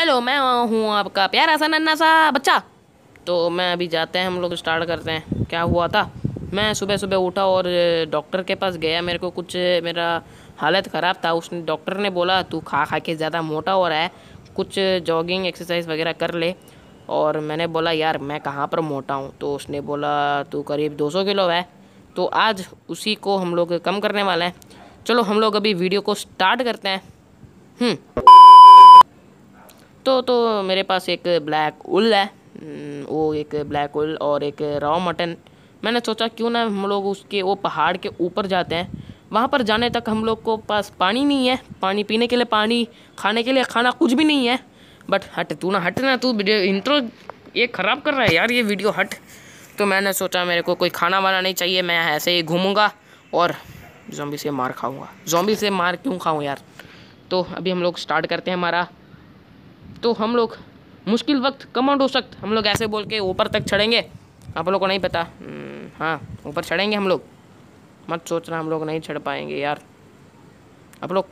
Hello मैं हूँ आपका प्यारा सा नन्ना सा बच्चा तो मैं अभी जाते हैं हम लोग स्टार्ट करते हैं क्या हुआ था मैं सुबह सुबह उठा और डॉक्टर के पास गया मेरे को कुछ मेरा हालत ख़राब था उसने डॉक्टर ने बोला तू खा खा के ज़्यादा मोटा हो रहा है कुछ जॉगिंग एक्सरसाइज वगैरह कर ले और मैंने बोला यार मैं कहाँ पर मोटा हूँ तो उसने बोला तू करीब 200 किलो है तो आज उसी को हम लोग कम करने वाले हैं चलो हम लोग अभी वीडियो को स्टार्ट करते हैं हम्म तो तो मेरे पास एक ब्लैक उल है हम्म, वो एक ब्लैक उल और एक रॉ मटन मैंने सोचा क्यों ना हम लोग उसके वो पहाड़ के ऊपर जाते हैं वहाँ पर जाने तक हम लोग को पास पानी नहीं है पानी पीने के लिए पानी खाने के लिए खाना कुछ भी नहीं है बट हट तू ना हट ना तू वीडियो इंट्रो ये ख़राब कर रहा है यार ये वीडियो हट तो मैंने सोचा मेरे को कोई खाना वाना नहीं चाहिए मैं ऐसे ही घूमूंगा और जोम्बी से मार खाऊंगा जोम्बी से मार क्यों खाऊं यार तो अभी हम लोग स्टार्ट करते हैं हमारा तो हम लोग मुश्किल वक्त कमांडो सख्त हम लोग ऐसे बोल के ऊपर तक चढ़ेंगे आप लोग को नहीं पता हम्म, हाँ ऊपर चढ़ेंगे हम लोग मत सोचना हम लोग नहीं चढ़ पाएंगे यार आप लोग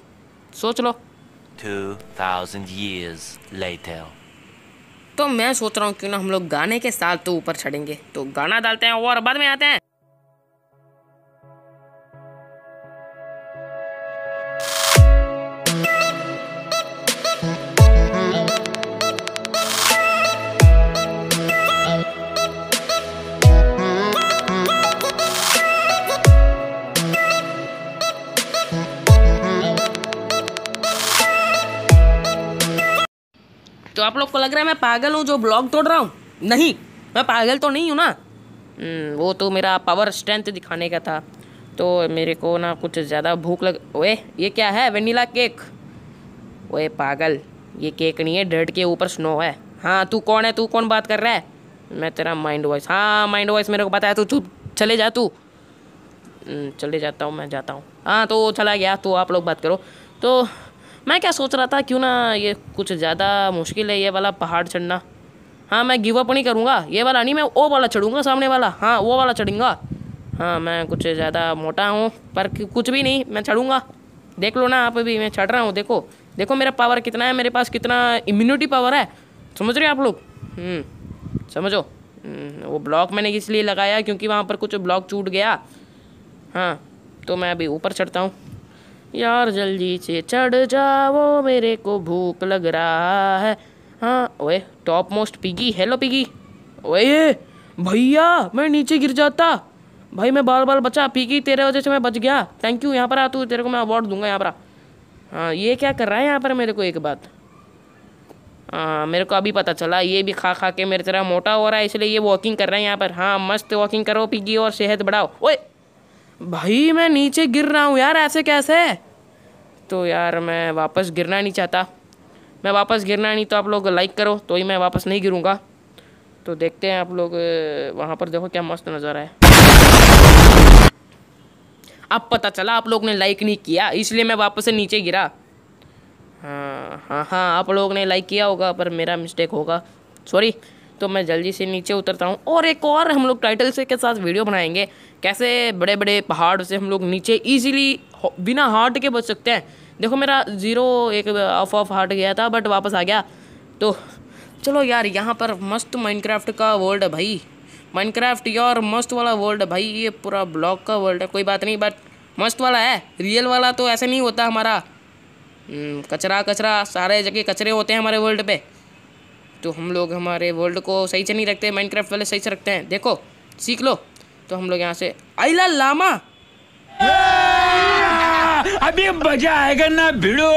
सोच लो टू थाउजेंड ईयर्स लेटर तो मैं सोच रहा हूँ क्यों ना हम लोग गाने के साथ तो ऊपर चढ़ेंगे तो गाना डालते हैं और बाद में आते हैं तो आप लोग को लग रहा है मैं पागल हूँ जो ब्लॉग तोड़ रहा हूँ नहीं मैं पागल तो नहीं हूँ ना हम्म, वो तो मेरा पावर स्ट्रेंथ दिखाने का था तो मेरे को ना कुछ ज़्यादा भूख लग ओए ये क्या है वनीला केक ओए पागल ये केक नहीं है डर्ट के ऊपर स्नो है हाँ तू कौन है तू कौन बात कर रहा है मैं तेरा माइंड वॉइस हाँ माइंड वॉइस मेरे को पता है तू चुप चले जा तू हम्म, चले जाता हूँ मैं जाता हूँ हाँ तो चला गया तो आप लोग बात करो तो मैं क्या सोच रहा था क्यों ना ये कुछ ज़्यादा मुश्किल है ये वाला पहाड़ चढ़ना हाँ मैं गिव अप नहीं करूँगा ये वाला नहीं मैं वो वाला चढ़ूँगा सामने वाला हाँ वो वाला चढ़ूँगा हाँ मैं कुछ ज़्यादा मोटा हूँ पर कुछ भी नहीं मैं चढ़ूँगा देख लो ना आप भी मैं चढ़ रहा हूँ देखो देखो मेरा पावर कितना है मेरे पास कितना इम्यूनिटी पावर है समझ रहे हो आप लोग हम्म, समझो हम्म, वो ब्लॉक मैंने इसलिए लगाया क्योंकि वहाँ पर कुछ ब्लॉक छूट गया हाँ तो मैं अभी ऊपर चढ़ता हूँ यार जल्दी से चढ़ जाओ मेरे को भूख लग रहा है हाँ ओए top most piggy hello piggy ओए भैया मैं नीचे गिर जाता भाई मैं बाल बाल बचा पिगी तेरे वजह से मैं बच गया थैंक यू यहाँ पर आ तू तेरे को मैं अवार्ड दूंगा यहाँ पर हाँ ये क्या कर रहा है यहाँ पर मेरे को एक बात हाँ मेरे को अभी पता चला ये भी खा खा के मेरे तरह मोटा हो रहा है इसलिए ये वॉकिंग कर रहा है यहाँ पर हाँ मस्त वॉकिंग करो पिगी और सेहत बढ़ाओ ओए भाई मैं नीचे गिर रहा हूँ यार ऐसे कैसे तो यार मैं वापस गिरना नहीं चाहता मैं वापस गिरना नहीं तो आप लोग लाइक करो तो ही मैं वापस नहीं गिरूँगा तो देखते हैं आप लोग वहाँ पर देखो क्या मस्त नज़ारा है अब पता चला आप लोग ने लाइक नहीं किया इसलिए मैं वापस से नीचे गिरा हाँ हाँ हाँ आप लोग ने लाइक किया होगा पर मेरा मिस्टेक होगा सॉरी तो मैं जल्दी से नीचे उतरता हूँ और एक और हम लोग टाइटल से के साथ वीडियो बनाएंगे कैसे बड़े बड़े पहाड़ से हम लोग नीचे ईजिली बिना हार्ट के बच सकते हैं देखो मेरा ज़ीरो एक ऑफ ऑफ हार्ट गया था बट वापस आ गया तो चलो यार यहाँ पर मस्त माइनक्राफ्ट का वर्ल्ड है भाई माइनक्राफ्ट यार मस्त वाला वर्ल्ड है भाई ये पूरा ब्लॉक का वर्ल्ड है कोई बात नहीं बट मस्त वाला है रियल वाला तो ऐसे नहीं होता हमारा हम्म, कचरा कचरा सारे जगह कचरे होते हैं हमारे वर्ल्ड पे तो हम लोग हमारे वर्ल्ड को सही से नहीं रखते माइनक्राफ्ट वाले सही से रखते हैं देखो सीख लो तो हम लोग यहाँ से आईला लामा अभी मजा आएगा ना भिड़ो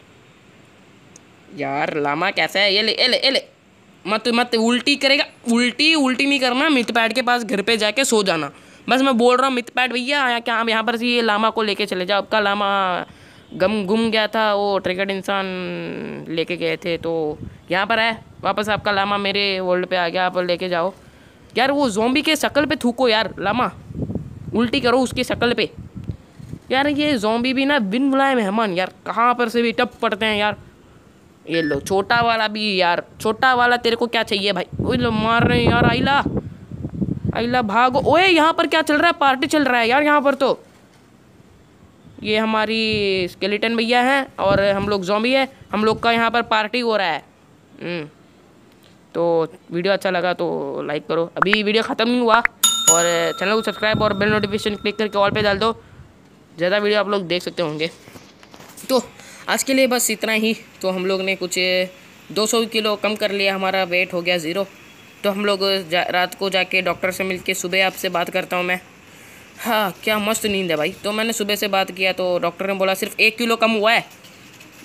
यार लामा कैसा है ये ले ये ले ये ले मत मत उल्टी करेगा उल्टी उल्टी नहीं करना मित पैड के पास घर पे जाके सो जाना बस मैं बोल रहा हूँ मित पैड भैया यहाँ क्या यहाँ पर से ये लामा को लेके चले जाओ आपका लामा गम गुम गया था वो ट्रिकेट इंसान लेके गए थे तो यहाँ पर है वापस आपका लामा मेरे वर्ल्ड पे आ गया आप लेके जाओ यार वो जोम्बी के शक्ल पे थूको यार लामा उल्टी करो उसकी शक्ल पे यार ये जोम्बी भी ना बिन बुलाए मेहमान यार कहाँ पर से भी टप पड़ते हैं यार ये लो छोटा वाला भी यार छोटा वाला तेरे को क्या चाहिए भाई वो लो मार रहे हैं यार आइला आइला भागो ओए यहाँ पर क्या चल रहा है पार्टी चल रहा है यार यहाँ पर तो ये हमारी स्केलेटन भैया हैं और हम लोग जोम्बी है हम लोग का यहाँ पर पार्टी हो रहा है हम्म। तो वीडियो अच्छा लगा तो लाइक करो अभी वीडियो ख़त्म ही हुआ और चैनल को सब्सक्राइब और बेल नोटिफिकेशन क्लिक करके ऑल पे डाल दो ज़्यादा वीडियो आप लोग देख सकते होंगे तो आज के लिए बस इतना ही तो हम लोग ने कुछ 200 किलो कम कर लिया हमारा वेट हो गया ज़ीरो तो हम लोग रात को जाके डॉक्टर से मिल के सुबह आपसे बात करता हूँ मैं हाँ क्या मस्त नींद है भाई तो मैंने सुबह से बात किया तो डॉक्टर ने बोला सिर्फ एक किलो कम हुआ है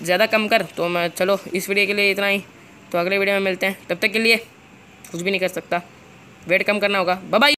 ज़्यादा कम कर तो मैं चलो इस वीडियो के लिए इतना ही तो अगले वीडियो में मिलते हैं तब तक के लिए कुछ भी नहीं कर सकता वेट कम करना होगा बाय